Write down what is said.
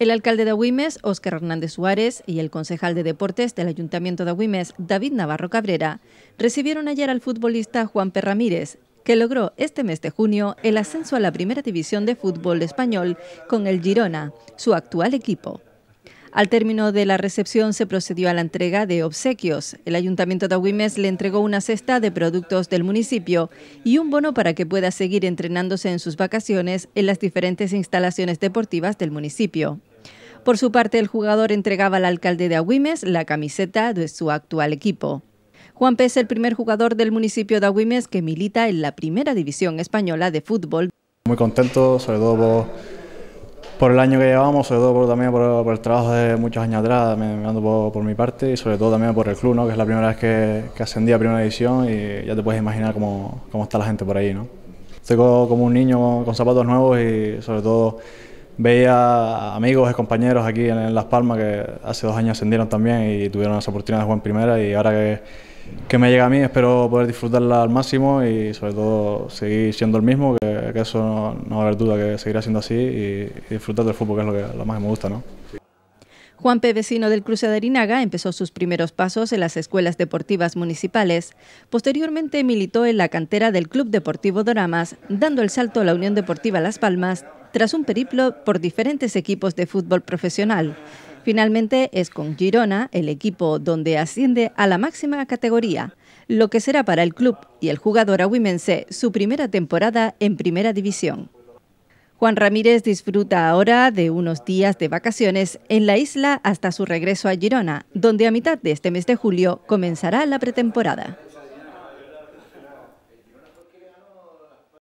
El alcalde de Agüimes, Óscar Hernández Suárez, y el concejal de deportes del Ayuntamiento de Agüimes, David Navarro Cabrera, recibieron ayer al futbolista Juan P. Ramírez, que logró este mes de junio el ascenso a la Primera División de Fútbol Español con el Girona, su actual equipo. Al término de la recepción se procedió a la entrega de obsequios. El Ayuntamiento de Agüimes le entregó una cesta de productos del municipio y un bono para que pueda seguir entrenándose en sus vacaciones en las diferentes instalaciones deportivas del municipio. Por su parte, el jugador entregaba al alcalde de Agüimes la camiseta de su actual equipo. Juan Pérez es el primer jugador del municipio de Agüimes que milita en la primera división española de fútbol. Muy contento, sobre todo por, el año que llevamos, sobre todo también por, el trabajo de muchos años atrás, me, por, mi parte y sobre todo también por el club, ¿no? que es la primera vez que, que ascendí a primera división y ya te puedes imaginar cómo, cómo está la gente por ahí. ¿no? Estoy como un niño con zapatos nuevos y sobre todo veía amigos y compañeros aquí en, Las Palmas que hace dos años ascendieron también y tuvieron esa oportunidad de jugar en primera y ahora que, que me llega a mí espero poder disfrutarla al máximo y sobre todo seguir siendo el mismo, que, eso no, va a haber duda que seguirá siendo así y, disfrutar del fútbol que es lo que más me gusta, ¿no? Juan P. Vecino del Cruce de Arinaga empezó sus primeros pasos en las escuelas deportivas municipales. Posteriormente militó en la cantera del Club Deportivo Doramas, dando el salto a la Unión Deportiva Las Palmas tras un periplo por diferentes equipos de fútbol profesional. Finalmente es con Girona, el equipo donde asciende a la máxima categoría, lo que será para el club y el jugador agüimense su primera temporada en Primera División. Juan Ramírez disfruta ahora de unos días de vacaciones en la isla hasta su regreso a Girona, donde a mitad de este mes de julio comenzará la pretemporada.